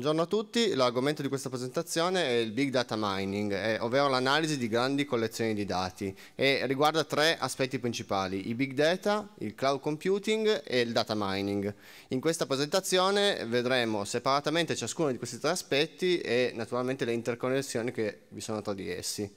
Buongiorno a tutti, l'argomento di questa presentazione è il Big Data Mining, ovvero l'analisi di grandi collezioni di dati e riguarda tre aspetti principali, i Big Data, il Cloud Computing e il Data Mining. In questa presentazione vedremo separatamente ciascuno di questi tre aspetti e naturalmente le interconnessioni che vi sono tra di essi.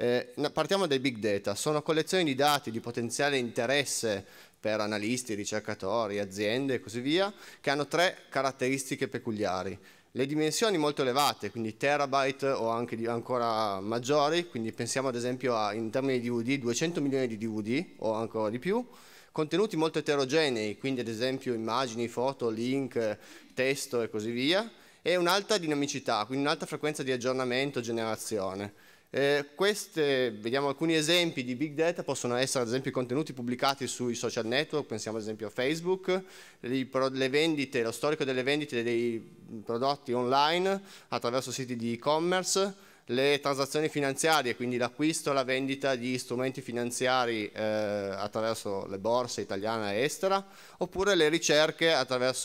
Eh, partiamo dai Big Data, sono collezioni di dati di potenziale interesse per analisti, ricercatori, aziende e così via, che hanno tre caratteristiche peculiari le dimensioni molto elevate, quindi terabyte o anche di, ancora maggiori, quindi pensiamo ad esempio a, in termini di DVD 200 milioni di DVD o ancora di più, contenuti molto eterogenei, quindi ad esempio immagini, foto, link, testo e così via, e un'alta dinamicità, quindi un'alta frequenza di aggiornamento, generazione. Eh, queste, vediamo alcuni esempi di big data, possono essere ad esempio contenuti pubblicati sui social network, pensiamo ad esempio a Facebook, vendite, lo storico delle vendite dei prodotti online attraverso siti di e-commerce, le transazioni finanziarie, quindi l'acquisto e la vendita di strumenti finanziari eh, attraverso le borse italiana e estera, oppure le ricerche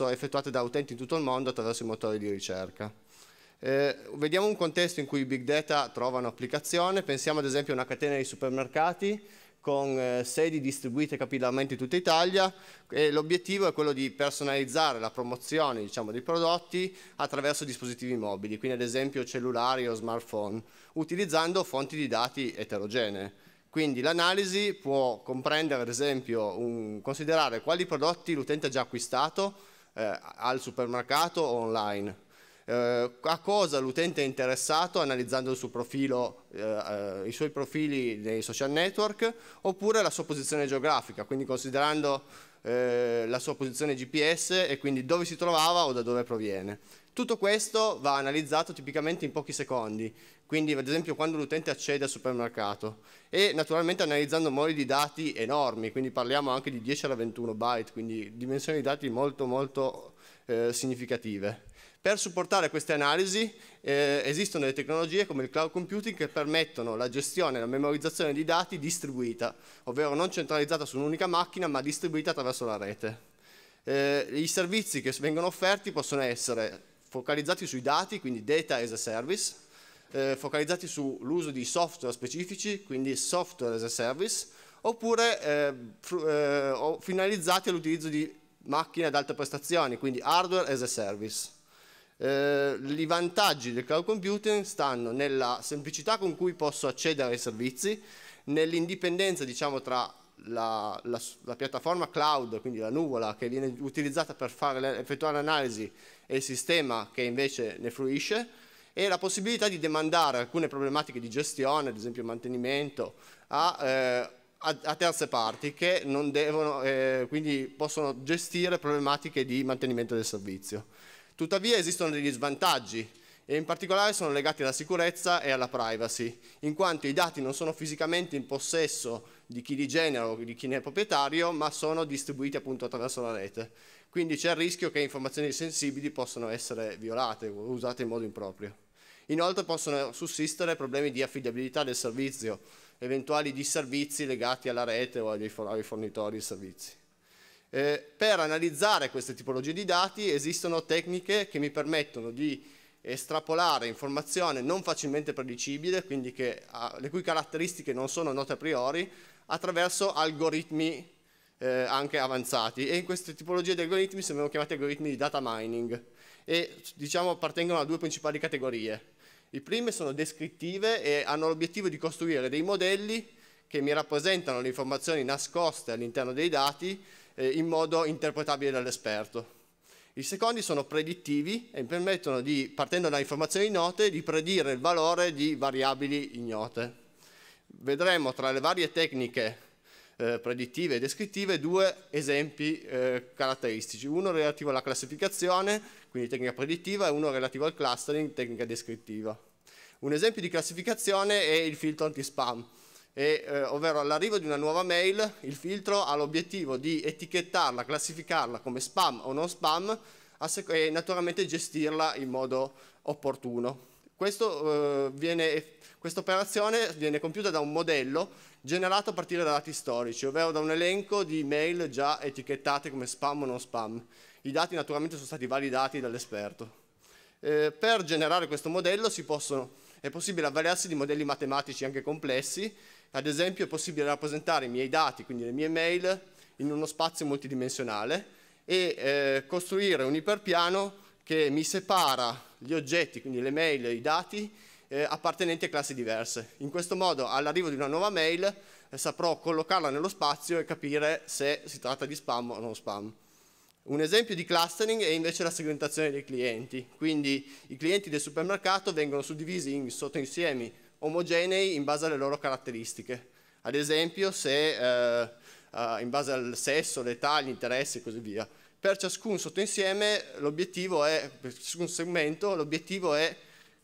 effettuate da utenti in tutto il mondo attraverso i motori di ricerca. Eh, vediamo un contesto in cui i big data trovano applicazione, pensiamo ad esempio a una catena di supermercati con eh, sedi distribuite capillarmente in tutta Italia e l'obiettivo è quello di personalizzare la promozione diciamo, dei prodotti attraverso dispositivi mobili, quindi ad esempio cellulari o smartphone, utilizzando fonti di dati eterogenee. Quindi l'analisi può comprendere ad esempio un, considerare quali prodotti l'utente ha già acquistato eh, al supermercato o online eh, a cosa l'utente è interessato analizzando profilo, eh, eh, i suoi profili nei social network oppure la sua posizione geografica, quindi considerando eh, la sua posizione GPS e quindi dove si trovava o da dove proviene. Tutto questo va analizzato tipicamente in pochi secondi, quindi ad esempio quando l'utente accede al supermercato e naturalmente analizzando moli di dati enormi, quindi parliamo anche di 10 alla 21 byte, quindi dimensioni di dati molto molto eh, significative. Per supportare queste analisi eh, esistono delle tecnologie come il cloud computing che permettono la gestione e la memorizzazione di dati distribuita, ovvero non centralizzata su un'unica macchina ma distribuita attraverso la rete. Eh, I servizi che vengono offerti possono essere focalizzati sui dati, quindi data as a service, eh, focalizzati sull'uso di software specifici, quindi software as a service, oppure eh, eh, finalizzati all'utilizzo di macchine ad alte prestazioni, quindi hardware as a service eh, i vantaggi del cloud computing stanno nella semplicità con cui posso accedere ai servizi, nell'indipendenza diciamo, tra la, la, la, piattaforma cloud, quindi la nuvola che viene utilizzata per fare, effettuare l'analisi e il sistema che invece ne fruisce e la possibilità di demandare alcune problematiche di gestione, ad esempio mantenimento, a, eh, a, a terze parti che non devono, eh, quindi possono gestire problematiche di mantenimento del servizio. Tuttavia esistono degli svantaggi e in particolare sono legati alla sicurezza e alla privacy, in quanto i dati non sono fisicamente in possesso di chi li genera o di chi ne è proprietario, ma sono distribuiti appunto attraverso la rete. Quindi c'è il rischio che informazioni sensibili possano essere violate o usate in modo improprio. Inoltre possono sussistere problemi di affidabilità del servizio, eventuali disservizi legati alla rete o ai fornitori di servizi. Eh, per analizzare queste tipologie di dati esistono tecniche che mi permettono di estrapolare informazione non facilmente predicibile, quindi che, a, ah, le cui caratteristiche non sono note a priori, attraverso algoritmi eh, anche avanzati. E in queste tipologie di algoritmi sono chiamati algoritmi di data mining e diciamo appartengono a due principali categorie. I primi sono descrittive e hanno l'obiettivo di costruire dei modelli che mi rappresentano le informazioni nascoste all'interno dei dati eh, in modo interpretabile dall'esperto. I secondi sono predittivi e permettono di, partendo da informazioni note, di predire il valore di variabili ignote. Vedremo tra le varie tecniche eh, predittive e descrittive due esempi eh, caratteristici, uno relativo alla classificazione, quindi tecnica predittiva, e uno relativo al clustering, tecnica descrittiva. Un esempio di classificazione è il filtro anti-spam e, eh, ovvero all'arrivo di una nuova mail il filtro ha l'obiettivo di etichettarla, classificarla come spam o non spam e naturalmente gestirla in modo opportuno. Questo, eh, viene, questa operazione viene compiuta da un modello generato a partire da dati storici, ovvero da un elenco di mail già etichettate come spam o non spam. I dati naturalmente sono stati validati dall'esperto. Eh, per generare questo modello possono, è possibile avvalersi di modelli matematici anche complessi ad esempio è possibile rappresentare i miei dati, quindi le mie mail, in uno spazio multidimensionale e eh, costruire un iperpiano che mi separa gli oggetti, quindi le mail, i dati, eh, appartenenti a classi diverse. In questo modo all'arrivo di una nuova mail eh, saprò collocarla nello spazio e capire se si tratta di spam o non spam. Un esempio di clustering è invece la segmentazione dei clienti, quindi i clienti del supermercato vengono suddivisi in sottoinsiemi omogenei in base alle loro caratteristiche. Ad esempio se eh, in base al sesso, l'età, gli interessi e così via. Per ciascun sottoinsieme l'obiettivo è, per ciascun segmento, l'obiettivo è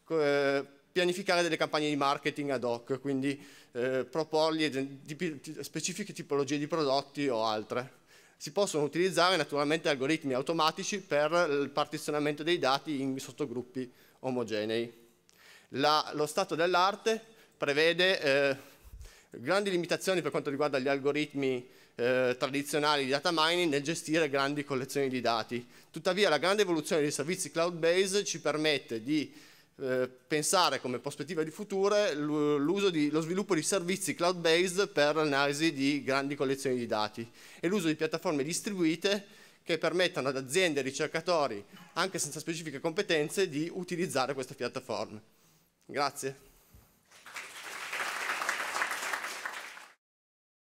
eh, pianificare delle campagne di marketing ad hoc, quindi eh, proporgli specifiche tipologie di prodotti o altre. Si possono utilizzare naturalmente algoritmi automatici per il partizionamento dei dati in sottogruppi omogenei. La, lo stato dell'arte prevede eh, grandi limitazioni per quanto riguarda gli algoritmi eh, tradizionali di data mining nel gestire grandi collezioni di dati. Tuttavia la grande evoluzione dei servizi cloud-based ci permette di eh, pensare come prospettiva di futuro di, lo sviluppo di servizi cloud-based per l'analisi di grandi collezioni di dati e l'uso di piattaforme distribuite che permettano ad aziende e ricercatori, anche senza specifiche competenze, di utilizzare queste piattaforme. Grazie.